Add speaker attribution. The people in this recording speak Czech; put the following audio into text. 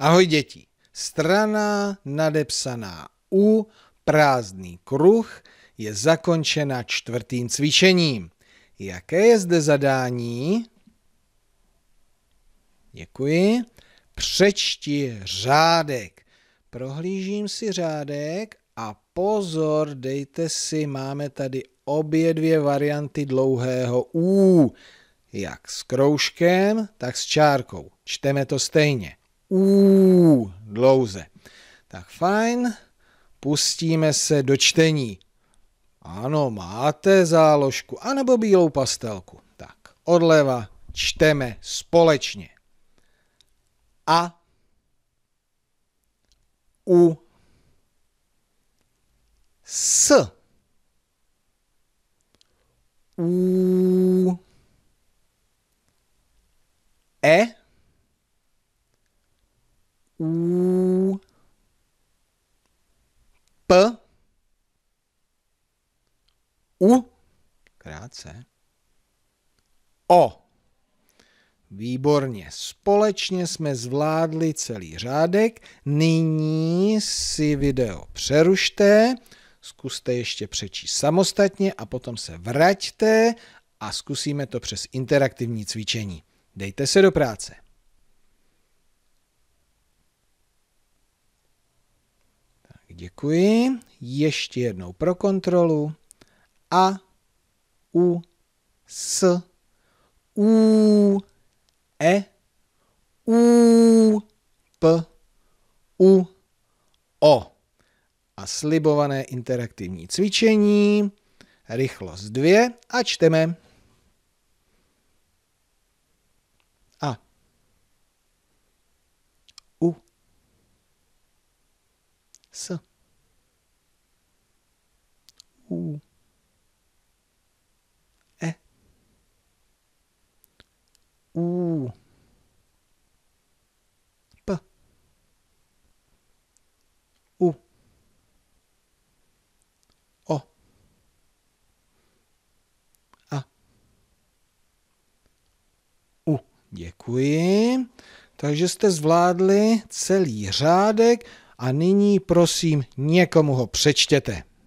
Speaker 1: Ahoj děti. Strana nadepsaná U, prázdný kruh, je zakončena čtvrtým cvičením. Jaké je zde zadání? Děkuji. Přečti řádek. Prohlížím si řádek a pozor, dejte si, máme tady obě dvě varianty dlouhého U. Jak s kroužkem, tak s čárkou. Čteme to stejně. U dlouze. Tak fajn, pustíme se do čtení. Ano, máte záložku, anebo bílou pastelku. Tak, odleva čteme společně. A U S U U P U krátce O Výborně, společně jsme zvládli celý řádek. Nyní si video přerušte, zkuste ještě přečíst samostatně a potom se vraťte a zkusíme to přes interaktivní cvičení. Dejte se do práce. děkuji. Ještě jednou pro kontrolu. A, U, S, U, E, U, P, U, O. A slibované interaktivní cvičení. Rychlost 2 a čteme. A. U. S. Děkuji. Takže jste zvládli celý řádek a nyní prosím někomu ho přečtěte.